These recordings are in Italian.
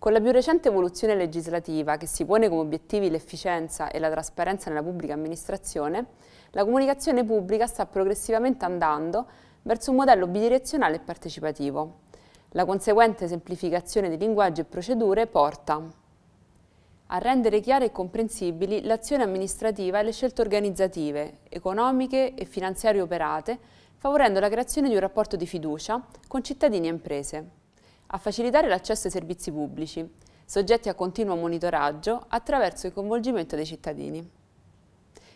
Con la più recente evoluzione legislativa che si pone come obiettivi l'efficienza e la trasparenza nella pubblica amministrazione, la comunicazione pubblica sta progressivamente andando verso un modello bidirezionale e partecipativo. La conseguente semplificazione di linguaggi e procedure porta a rendere chiare e comprensibili l'azione amministrativa e le scelte organizzative, economiche e finanziarie operate, favorendo la creazione di un rapporto di fiducia con cittadini e imprese a facilitare l'accesso ai servizi pubblici, soggetti a continuo monitoraggio attraverso il coinvolgimento dei cittadini.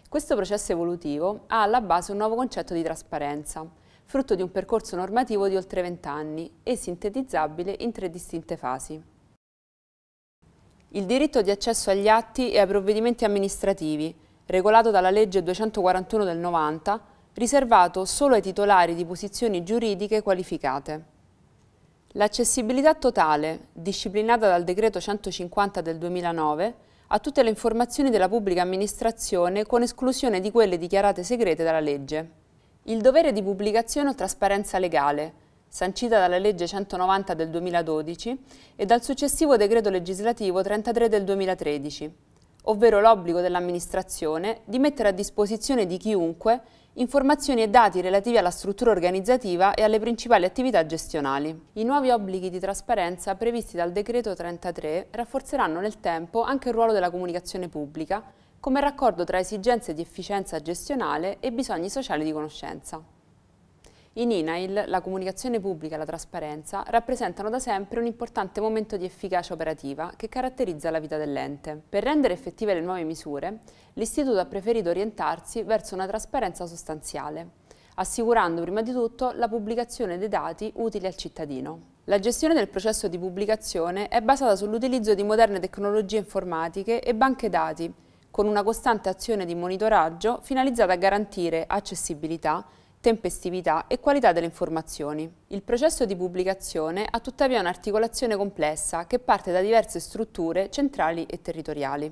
Questo processo evolutivo ha alla base un nuovo concetto di trasparenza, frutto di un percorso normativo di oltre vent'anni e sintetizzabile in tre distinte fasi. Il diritto di accesso agli atti e ai provvedimenti amministrativi, regolato dalla legge 241 del 90, riservato solo ai titolari di posizioni giuridiche qualificate. L'accessibilità totale, disciplinata dal decreto 150 del 2009, a tutte le informazioni della pubblica amministrazione con esclusione di quelle dichiarate segrete dalla legge. Il dovere di pubblicazione o trasparenza legale, sancita dalla legge 190 del 2012 e dal successivo decreto legislativo 33 del 2013, ovvero l'obbligo dell'amministrazione di mettere a disposizione di chiunque informazioni e dati relativi alla struttura organizzativa e alle principali attività gestionali. I nuovi obblighi di trasparenza previsti dal Decreto 33 rafforzeranno nel tempo anche il ruolo della comunicazione pubblica come raccordo tra esigenze di efficienza gestionale e bisogni sociali di conoscenza. In INAIL la comunicazione pubblica e la trasparenza rappresentano da sempre un importante momento di efficacia operativa che caratterizza la vita dell'ente. Per rendere effettive le nuove misure, l'Istituto ha preferito orientarsi verso una trasparenza sostanziale, assicurando prima di tutto la pubblicazione dei dati utili al cittadino. La gestione del processo di pubblicazione è basata sull'utilizzo di moderne tecnologie informatiche e banche dati, con una costante azione di monitoraggio finalizzata a garantire accessibilità, tempestività e qualità delle informazioni. Il processo di pubblicazione ha tuttavia un'articolazione complessa che parte da diverse strutture centrali e territoriali.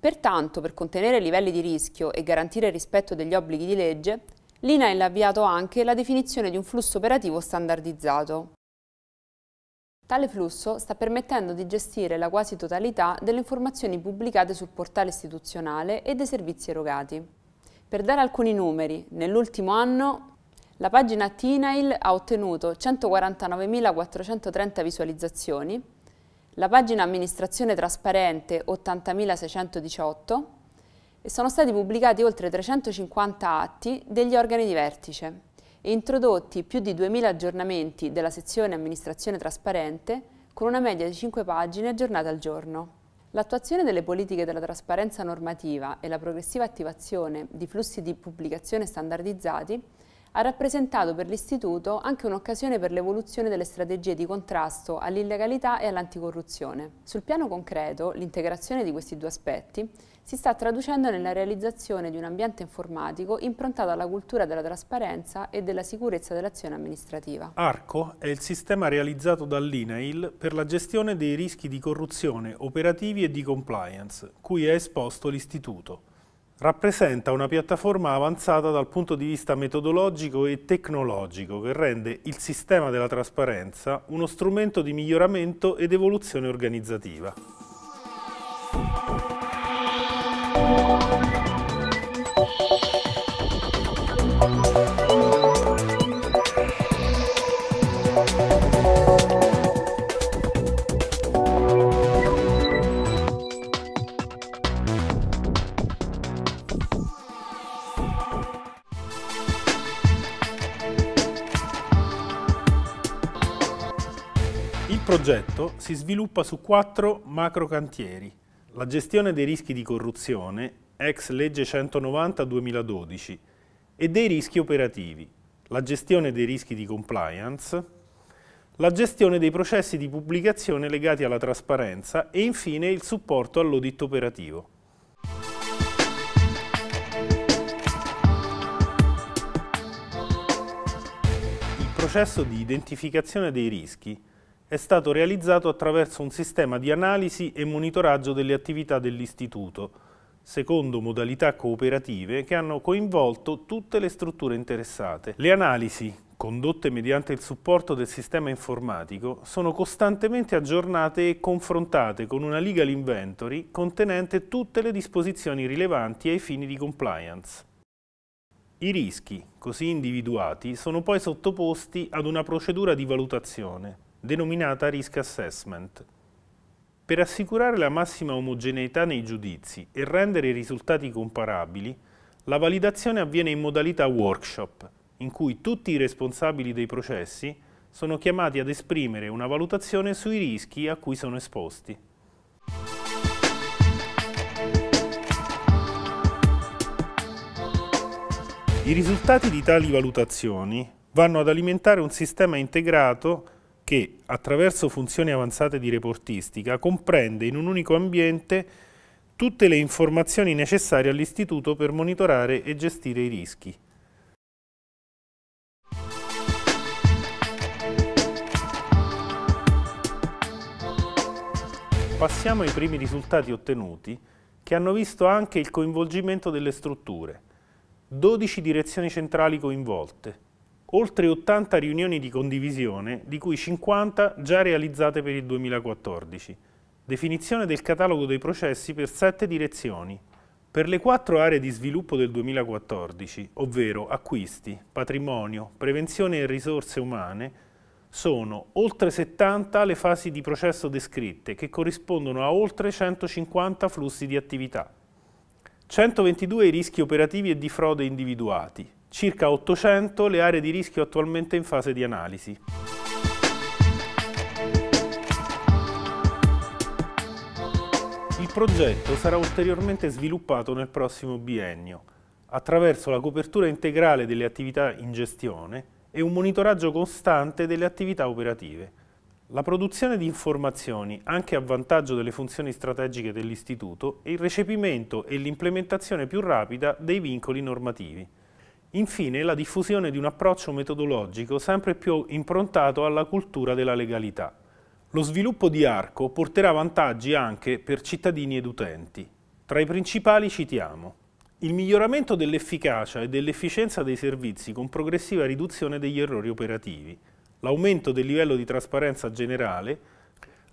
Pertanto, per contenere livelli di rischio e garantire il rispetto degli obblighi di legge, l'INAIL ha avviato anche la definizione di un flusso operativo standardizzato. Tale flusso sta permettendo di gestire la quasi totalità delle informazioni pubblicate sul portale istituzionale e dei servizi erogati. Per dare alcuni numeri, nell'ultimo anno la pagina Tinail ha ottenuto 149.430 visualizzazioni, la pagina Amministrazione Trasparente 80.618 e sono stati pubblicati oltre 350 atti degli organi di vertice e introdotti più di 2.000 aggiornamenti della sezione Amministrazione Trasparente con una media di 5 pagine aggiornate al giorno. L'attuazione delle politiche della trasparenza normativa e la progressiva attivazione di flussi di pubblicazione standardizzati ha rappresentato per l'Istituto anche un'occasione per l'evoluzione delle strategie di contrasto all'illegalità e all'anticorruzione. Sul piano concreto, l'integrazione di questi due aspetti si sta traducendo nella realizzazione di un ambiente informatico improntato alla cultura della trasparenza e della sicurezza dell'azione amministrativa. ARCO è il sistema realizzato dall'INAIL per la gestione dei rischi di corruzione operativi e di compliance, cui è esposto l'Istituto. Rappresenta una piattaforma avanzata dal punto di vista metodologico e tecnologico che rende il sistema della trasparenza uno strumento di miglioramento ed evoluzione organizzativa. Il progetto si sviluppa su quattro macro cantieri la gestione dei rischi di corruzione, ex legge 190-2012, e dei rischi operativi, la gestione dei rischi di compliance, la gestione dei processi di pubblicazione legati alla trasparenza e infine il supporto all'audit operativo. Il processo di identificazione dei rischi è stato realizzato attraverso un sistema di analisi e monitoraggio delle attività dell'Istituto, secondo modalità cooperative che hanno coinvolto tutte le strutture interessate. Le analisi, condotte mediante il supporto del sistema informatico, sono costantemente aggiornate e confrontate con una legal inventory contenente tutte le disposizioni rilevanti ai fini di compliance. I rischi, così individuati, sono poi sottoposti ad una procedura di valutazione denominata Risk Assessment. Per assicurare la massima omogeneità nei giudizi e rendere i risultati comparabili, la validazione avviene in modalità workshop, in cui tutti i responsabili dei processi sono chiamati ad esprimere una valutazione sui rischi a cui sono esposti. I risultati di tali valutazioni vanno ad alimentare un sistema integrato che attraverso funzioni avanzate di reportistica comprende in un unico ambiente tutte le informazioni necessarie all'istituto per monitorare e gestire i rischi. Passiamo ai primi risultati ottenuti che hanno visto anche il coinvolgimento delle strutture. 12 direzioni centrali coinvolte, oltre 80 riunioni di condivisione, di cui 50 già realizzate per il 2014, definizione del catalogo dei processi per sette direzioni, per le quattro aree di sviluppo del 2014, ovvero acquisti, patrimonio, prevenzione e risorse umane, sono oltre 70 le fasi di processo descritte, che corrispondono a oltre 150 flussi di attività. 122 i rischi operativi e di frode individuati, circa 800 le aree di rischio attualmente in fase di analisi. Il progetto sarà ulteriormente sviluppato nel prossimo biennio attraverso la copertura integrale delle attività in gestione e un monitoraggio costante delle attività operative. La produzione di informazioni, anche a vantaggio delle funzioni strategiche dell'Istituto, e il recepimento e l'implementazione più rapida dei vincoli normativi. Infine, la diffusione di un approccio metodologico sempre più improntato alla cultura della legalità. Lo sviluppo di Arco porterà vantaggi anche per cittadini ed utenti. Tra i principali citiamo il miglioramento dell'efficacia e dell'efficienza dei servizi con progressiva riduzione degli errori operativi, l'aumento del livello di trasparenza generale,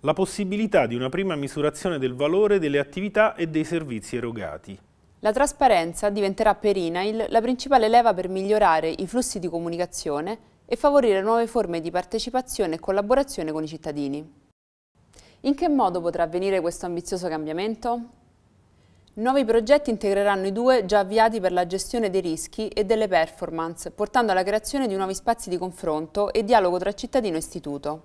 la possibilità di una prima misurazione del valore delle attività e dei servizi erogati, la trasparenza diventerà per INAIL la principale leva per migliorare i flussi di comunicazione e favorire nuove forme di partecipazione e collaborazione con i cittadini. In che modo potrà avvenire questo ambizioso cambiamento? Nuovi progetti integreranno i due già avviati per la gestione dei rischi e delle performance, portando alla creazione di nuovi spazi di confronto e dialogo tra cittadino e istituto.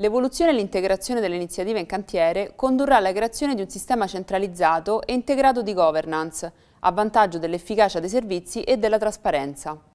L'evoluzione e l'integrazione delle iniziative in cantiere condurrà alla creazione di un sistema centralizzato e integrato di governance, a vantaggio dell'efficacia dei servizi e della trasparenza.